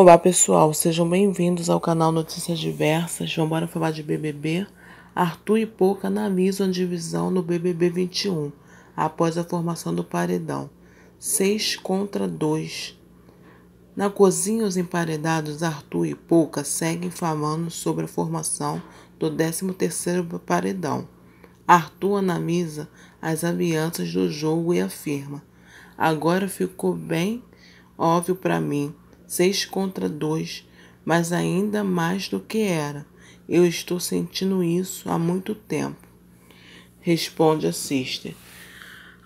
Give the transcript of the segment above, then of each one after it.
Olá pessoal, sejam bem-vindos ao canal Notícias Diversas. Vamos falar de BBB. Arthur e Pouca analisam divisão no BBB 21 após a formação do paredão. 6 contra 2. Na cozinha, os emparedados Arthur e Pouca seguem falando sobre a formação do 13 paredão. Arthur analisa as alianças do jogo e afirma: "Agora ficou bem óbvio para mim seis contra dois, mas ainda mais do que era. Eu estou sentindo isso há muito tempo. Responde a Sister.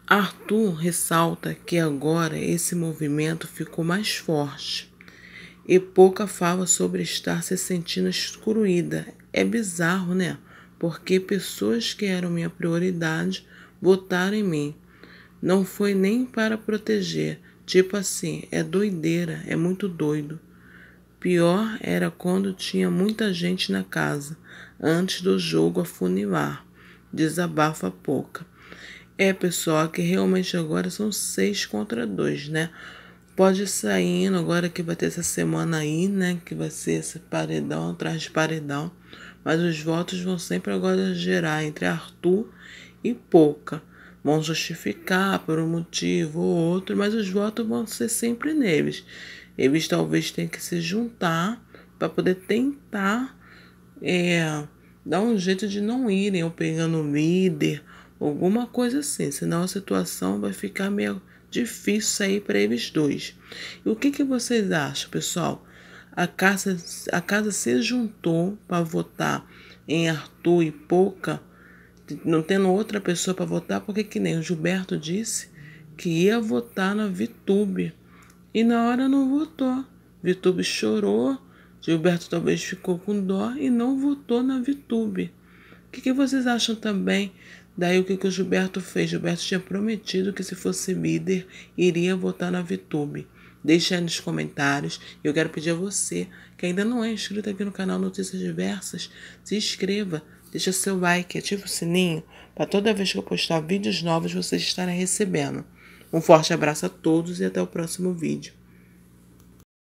Arthur ressalta que agora esse movimento ficou mais forte e pouca fala sobre estar se sentindo excluída. É bizarro, né? Porque pessoas que eram minha prioridade votaram em mim. Não foi nem para proteger, Tipo assim, é doideira, é muito doido. Pior era quando tinha muita gente na casa, antes do jogo afunilar. Desabafa a pouca. É, pessoal, que realmente agora são seis contra dois, né? Pode saindo agora que vai ter essa semana aí, né? Que vai ser esse paredão atrás de paredão. Mas os votos vão sempre agora gerar entre Arthur e Pouca. Vão justificar por um motivo ou outro, mas os votos vão ser sempre neles. Eles talvez tenham que se juntar para poder tentar é, dar um jeito de não irem ou pegando um líder, alguma coisa assim, senão a situação vai ficar meio difícil sair para eles dois. E o que, que vocês acham, pessoal? A casa, a casa se juntou para votar em Arthur e Pouca não tendo outra pessoa para votar, porque que nem o Gilberto disse que ia votar na Vitube e na hora não votou. Vitube chorou, Gilberto talvez ficou com dó e não votou na Vitube. O que, que vocês acham também? Daí o que, que o Gilberto fez? Gilberto tinha prometido que se fosse líder iria votar na Vitube. Deixe aí nos comentários. Eu quero pedir a você que ainda não é inscrito aqui no canal Notícias Diversas, se inscreva Deixa seu like e ativa o sininho para toda vez que eu postar vídeos novos vocês estarem recebendo. Um forte abraço a todos e até o próximo vídeo.